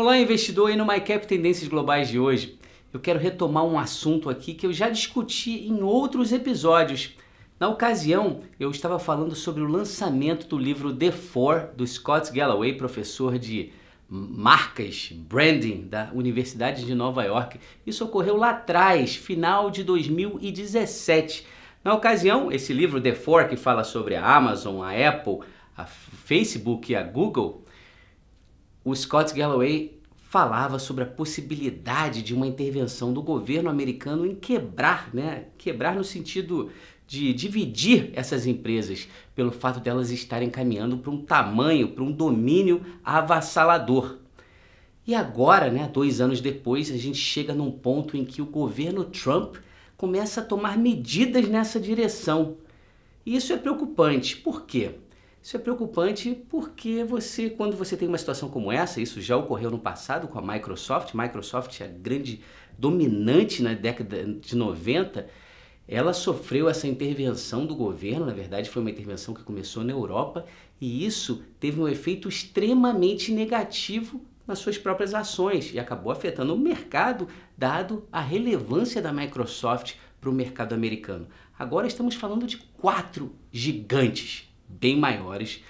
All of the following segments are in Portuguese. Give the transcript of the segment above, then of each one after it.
Olá, investidor, e no MyCap Tendências Globais de hoje, eu quero retomar um assunto aqui que eu já discuti em outros episódios. Na ocasião, eu estava falando sobre o lançamento do livro The Four, do Scott Galloway, professor de marcas, branding da Universidade de Nova York. Isso ocorreu lá atrás, final de 2017. Na ocasião, esse livro The Four, que fala sobre a Amazon, a Apple, a Facebook e a Google, o Scott Galloway falava sobre a possibilidade de uma intervenção do governo americano em quebrar, né? Quebrar no sentido de dividir essas empresas pelo fato delas estarem caminhando para um tamanho, para um domínio avassalador. E agora, né, dois anos depois, a gente chega num ponto em que o governo Trump começa a tomar medidas nessa direção. E isso é preocupante. Por quê? Isso é preocupante porque você, quando você tem uma situação como essa, isso já ocorreu no passado com a Microsoft, Microsoft é a grande dominante na década de 90, ela sofreu essa intervenção do governo, na verdade foi uma intervenção que começou na Europa, e isso teve um efeito extremamente negativo nas suas próprias ações e acabou afetando o mercado, dado a relevância da Microsoft para o mercado americano. Agora estamos falando de quatro gigantes bem maiores,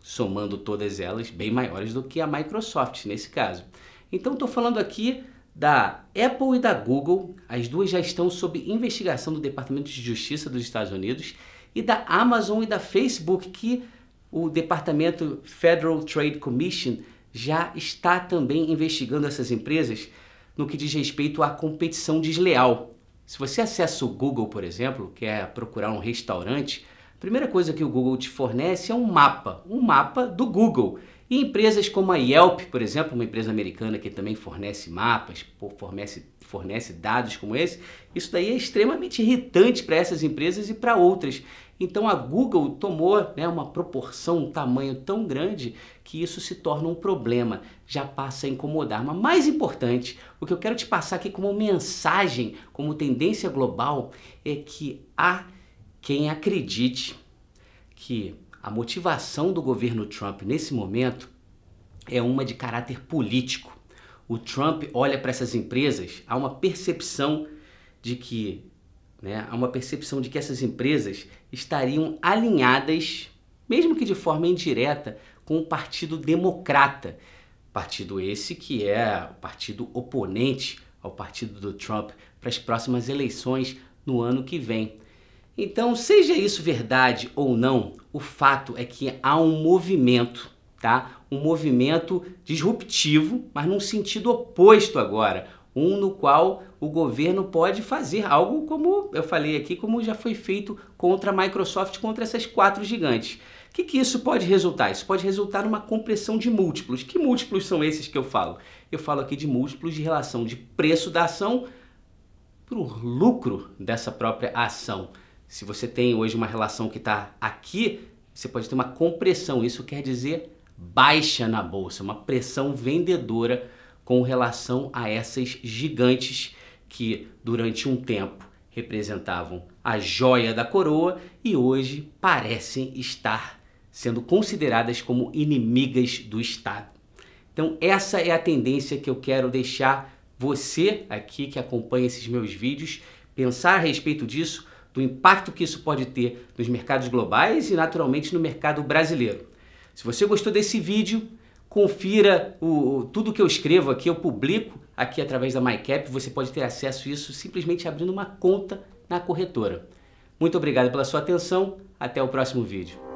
somando todas elas, bem maiores do que a Microsoft nesse caso. Então estou falando aqui da Apple e da Google, as duas já estão sob investigação do Departamento de Justiça dos Estados Unidos, e da Amazon e da Facebook, que o Departamento Federal Trade Commission já está também investigando essas empresas no que diz respeito à competição desleal. Se você acessa o Google, por exemplo, quer procurar um restaurante, primeira coisa que o Google te fornece é um mapa, um mapa do Google. E empresas como a Yelp, por exemplo, uma empresa americana que também fornece mapas, fornece, fornece dados como esse, isso daí é extremamente irritante para essas empresas e para outras. Então a Google tomou né, uma proporção, um tamanho tão grande que isso se torna um problema, já passa a incomodar. Mas mais importante, o que eu quero te passar aqui como mensagem, como tendência global, é que há quem acredite que a motivação do governo Trump nesse momento é uma de caráter político. O Trump olha para essas empresas, há uma percepção de que, né, há uma percepção de que essas empresas estariam alinhadas, mesmo que de forma indireta, com o Partido Democrata. Partido esse que é o partido oponente ao partido do Trump para as próximas eleições no ano que vem. Então, seja isso verdade ou não, o fato é que há um movimento, tá? Um movimento disruptivo, mas num sentido oposto agora, um no qual o governo pode fazer algo como eu falei aqui, como já foi feito contra a Microsoft, contra essas quatro gigantes. O que, que isso pode resultar? Isso pode resultar numa compressão de múltiplos. Que múltiplos são esses que eu falo? Eu falo aqui de múltiplos de relação de preço da ação para o lucro dessa própria ação. Se você tem hoje uma relação que está aqui, você pode ter uma compressão. Isso quer dizer baixa na bolsa, uma pressão vendedora com relação a essas gigantes que durante um tempo representavam a joia da coroa e hoje parecem estar sendo consideradas como inimigas do Estado. Então, essa é a tendência que eu quero deixar você aqui que acompanha esses meus vídeos pensar a respeito disso do impacto que isso pode ter nos mercados globais e, naturalmente, no mercado brasileiro. Se você gostou desse vídeo, confira o, tudo que eu escrevo aqui, eu publico aqui através da MyCap. Você pode ter acesso a isso simplesmente abrindo uma conta na corretora. Muito obrigado pela sua atenção. Até o próximo vídeo.